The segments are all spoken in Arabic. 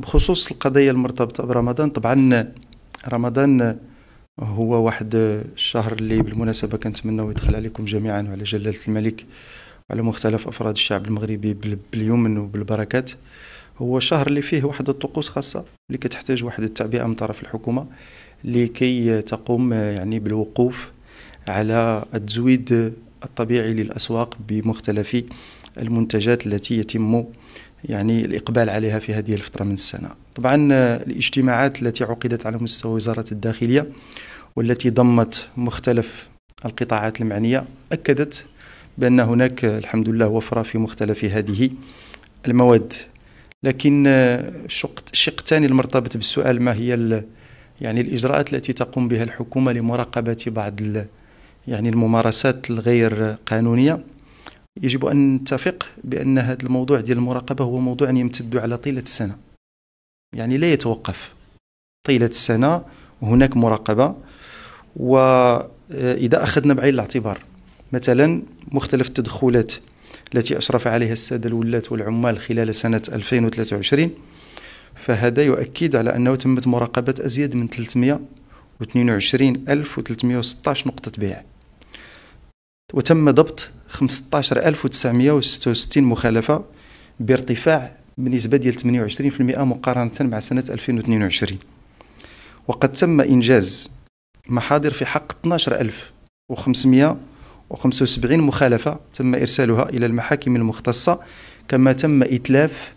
بخصوص القضية المرتبطة برمضان طبعا رمضان هو واحد الشهر اللي بالمناسبة كنتمنى يدخل عليكم جميعا وعلى جلالة الملك وعلى مختلف أفراد الشعب المغربي باليمن وبالبركات هو شهر اللي فيه واحد الطقوس خاصة اللي كتحتاج واحد التعبئة من طرف الحكومة لكي تقوم يعني بالوقوف على التزويد الطبيعي للأسواق بمختلف المنتجات التي يتم يعني الإقبال عليها في هذه الفترة من السنة طبعا آه، الاجتماعات التي عقدت على مستوى وزارة الداخلية والتي ضمت مختلف القطاعات المعنية أكدت بأن هناك آه، الحمد لله وفرة في مختلف هذه المواد لكن الشق آه، الثاني المرتبط بالسؤال ما هي يعني الإجراءات التي تقوم بها الحكومة لمراقبة بعض يعني الممارسات الغير قانونية يجب أن نتفق بأن هذا الموضوع ديال المراقبة هو موضوع يمتد على طيلة السنة يعني لا يتوقف طيلة السنة هناك مراقبة وإذا آه، أخذنا بعين الاعتبار مثلا مختلف التدخلات التي أشرف عليها السادة الولاة والعمال خلال سنة 2023 فهذا يؤكد على أنه تمت مراقبة أزيد من 322316 نقطة بيع وتم ضبط 15966 مخالفة بارتفاع بنسبة ديال 28% مقارنة مع سنة 2022 وقد تم إنجاز محاضر في حق 12575 مخالفة تم إرسالها إلى المحاكم المختصة كما تم إتلاف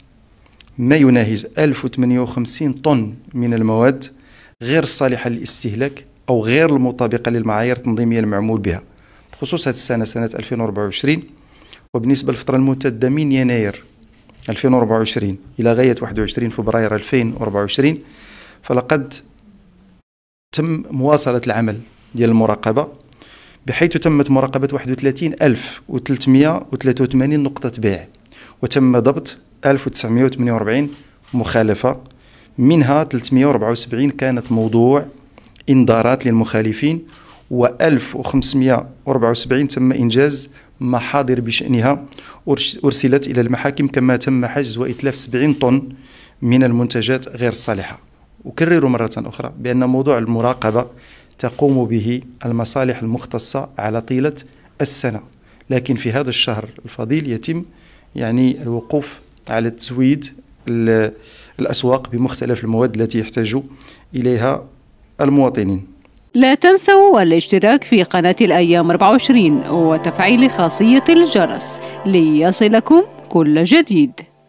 ما يناهز 1058 طن من المواد غير الصالحة للاستهلاك أو غير المطابقة للمعايير التنظيمية المعمول بها بخصوص هذه السنه سنه 2024 وبالنسبه للفتره الممتده من يناير 2024 الى غايه 21 فبراير 2024 فلقد تم مواصله العمل ديال المراقبه بحيث تمت مراقبه 31383 نقطه بيع وتم ضبط 1948 مخالفه منها 374 كانت موضوع انذارات للمخالفين و1574 تم إنجاز محاضر بشأنها أرسلت إلى المحاكم كما تم حجز وإتلاف 70 طن من المنتجات غير الصالحة أكرر مرة أخرى بأن موضوع المراقبة تقوم به المصالح المختصة على طيلة السنة لكن في هذا الشهر الفضيل يتم يعني الوقوف على تزويد الأسواق بمختلف المواد التي يحتاج إليها المواطنين لا تنسوا الاشتراك في قناة الأيام 24 وتفعيل خاصية الجرس ليصلكم كل جديد